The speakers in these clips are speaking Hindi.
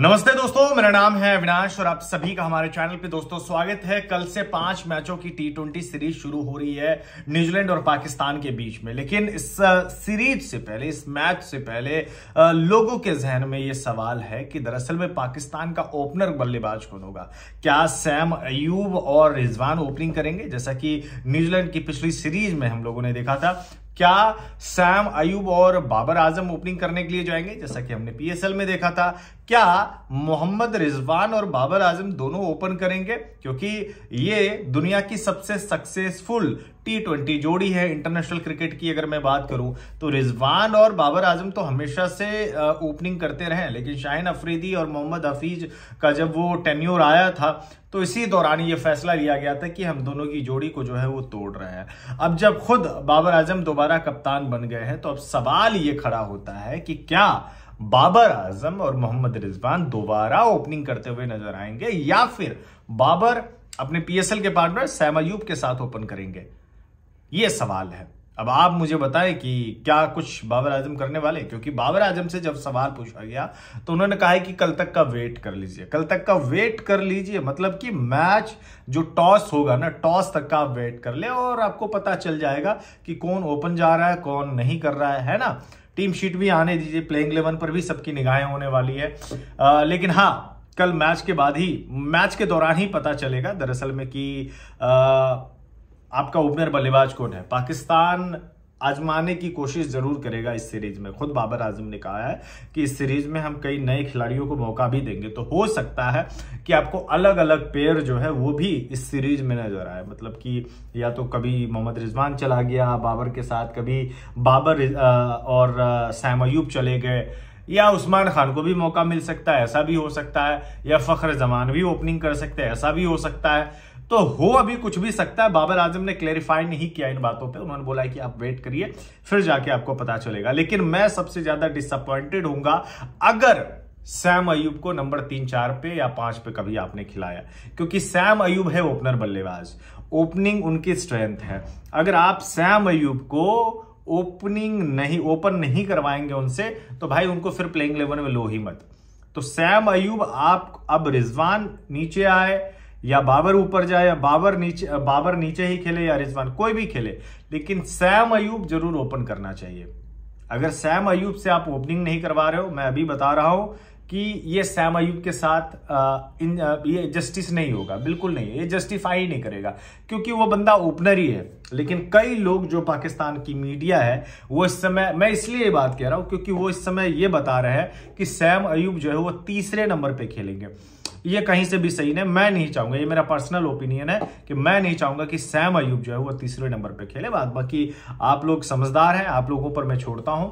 नमस्ते दोस्तों मेरा नाम है अविनाश और आप सभी का हमारे चैनल पे दोस्तों स्वागत है कल से पांच मैचों की टी ट्वेंटी सीरीज शुरू हो रही है न्यूजीलैंड और पाकिस्तान के बीच में लेकिन इस सीरीज से पहले इस मैच से पहले लोगों के जहन में ये सवाल है कि दरअसल में पाकिस्तान का ओपनर बल्लेबाज कौन होगा क्या सैम अयूब और रिजवान ओपनिंग करेंगे जैसा कि न्यूजीलैंड की पिछली सीरीज में हम लोगों ने देखा था क्या सैम अयूब और बाबर आजम ओपनिंग करने के लिए जाएंगे जैसा कि हमने पीएसएल में देखा था क्या मोहम्मद रिजवान और बाबर आजम दोनों ओपन करेंगे क्योंकि ये दुनिया की सबसे सक्सेसफुल टी जोड़ी है इंटरनेशनल क्रिकेट की अगर मैं बात करूं तो रिजवान और बाबर आजम तो हमेशा से ओपनिंग करते रहे लेकिन शाहिन अफरीदी और मोहम्मद हफीज का जब वो टेन्योर आया था तो इसी दौरान ये फैसला लिया गया था कि हम दोनों की जोड़ी को जो है वो तोड़ रहे हैं अब जब खुद बाबर आजम दोबारा कप्तान बन गए हैं तो अब सवाल ये खड़ा होता है कि क्या बाबर आजम और मोहम्मद रिजवान दोबारा ओपनिंग करते हुए नजर आएंगे या फिर बाबर अपने पीएसएल के पार्टनर सैम अयूब के साथ ओपन करेंगे ये सवाल है अब आप मुझे बताएं कि क्या कुछ बाबर आजम करने वाले क्योंकि बाबर आजम से जब सवाल पूछा गया तो उन्होंने कहा है कि कल तक का वेट कर लीजिए कल तक का वेट कर लीजिए मतलब कि मैच जो टॉस होगा ना टॉस तक का आप वेट कर ले और आपको पता चल जाएगा कि कौन ओपन जा रहा है कौन नहीं कर रहा है है ना टीम शीट भी आने दीजिए प्लेइंग इलेवन पर भी सबकी निगाहें होने वाली है आ, लेकिन हाँ कल मैच के बाद ही मैच के दौरान ही पता चलेगा दरअसल में कि आ, आपका ओपनर बल्लेबाज कौन है पाकिस्तान आजमाने की कोशिश जरूर करेगा इस सीरीज में खुद बाबर आजम ने कहा है कि इस सीरीज में हम कई नए खिलाड़ियों को मौका भी देंगे तो हो सकता है कि आपको अलग अलग पेयर जो है वो भी इस सीरीज में नजर आए मतलब कि या तो कभी मोहम्मद रिजवान चला गया बाबर के साथ कभी बाबर और सैम अयूब चले गए या उस्मान खान को भी मौका मिल सकता है ऐसा भी हो सकता है या फख्र जमान भी ओपनिंग कर सकते हैं ऐसा भी हो सकता है तो हो अभी कुछ भी सकता है बाबर आजम ने क्लेरिफाई नहीं किया इन बातों पे उन्होंने बोला कि आप वेट करिए फिर जाके आपको पता चलेगा लेकिन मैं सबसे ज्यादा डिसअपॉइंटेड हूंगा अगर सैम अयूब को नंबर तीन चार पे या पांच पे कभी आपने खिलाया क्योंकि सैम अयूब है ओपनर बल्लेबाज ओपनिंग उनकी स्ट्रेंथ है अगर आप सैम अयूब को ओपनिंग नहीं ओपन नहीं करवाएंगे उनसे तो भाई उनको फिर प्लेइंग लेवल में लो ही मत तो सैम अयूब आप अब रिजवान नीचे आए या बाबर ऊपर जाए या बाबर नीचे बाबर नीचे ही खेले या रिजवान कोई भी खेले लेकिन सैम अयूब जरूर ओपन करना चाहिए अगर सैम अयूब से आप ओपनिंग नहीं करवा रहे हो मैं अभी बता रहा हूं कि ये सैम अयूब के साथ आ, इन आ, ये जस्टिस नहीं होगा बिल्कुल नहीं ये जस्टिफाई नहीं करेगा क्योंकि वो बंदा ओपनर ही है लेकिन कई लोग जो पाकिस्तान की मीडिया है वो इस समय मैं इसलिए ये बात कह रहा हूँ क्योंकि वो इस समय ये बता रहे हैं कि सैम अयूब जो है वो तीसरे नंबर पर खेलेंगे ये कहीं से भी सही नहीं मैं नहीं चाहूंगा ये मेरा पर्सनल ओपिनियन है कि मैं नहीं चाहूंगा कि सैम अयूब जो है वो तीसरे नंबर पर खेले बाद बाकी आप लोग समझदार हैं आप लोगों पर मैं छोड़ता हूं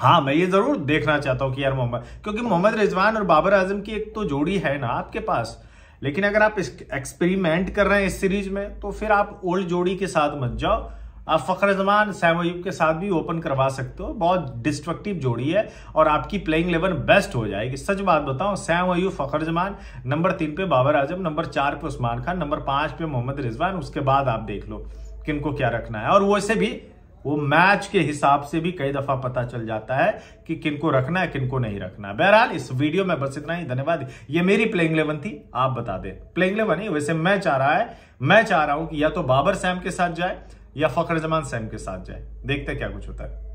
हाँ मैं ये जरूर देखना चाहता हूँ कि यार मोहम्मद क्योंकि मोहम्मद रिजवान और बाबर आजम की एक तो जोड़ी है ना आपके पास लेकिन अगर आप एक्सपेरिमेंट कर रहे हैं इस सीरीज में तो फिर आप ओल्ड जोड़ी के साथ मत जाओ आप फ़ख्र जमान सैम अयूब के साथ भी ओपन करवा सकते हो बहुत डिस्ट्रक्टिव जोड़ी है और आपकी प्लेइंग लेवल बेस्ट हो जाएगी सच बात बताऊं सैम अयूब फ़खर जमान नंबर तीन पे बाबर आजम नंबर चार पे उस्मान खान नंबर पाँच पे मोहम्मद रिजवान उसके बाद आप देख लो किन को क्या रखना है और वैसे भी वो मैच के हिसाब से भी कई दफा पता चल जाता है कि किनको रखना है किनको नहीं रखना है बहरहाल इस वीडियो में बस इतना ही धन्यवाद ये मेरी प्लेइंग लेवन थी आप बता दें प्लेइंग इलेवन ही वैसे मैं चाह रहा है मैं चाह रहा हूं कि या तो बाबर सैम के साथ जाए या फखर जमान सैम के साथ जाए देखते क्या कुछ होता है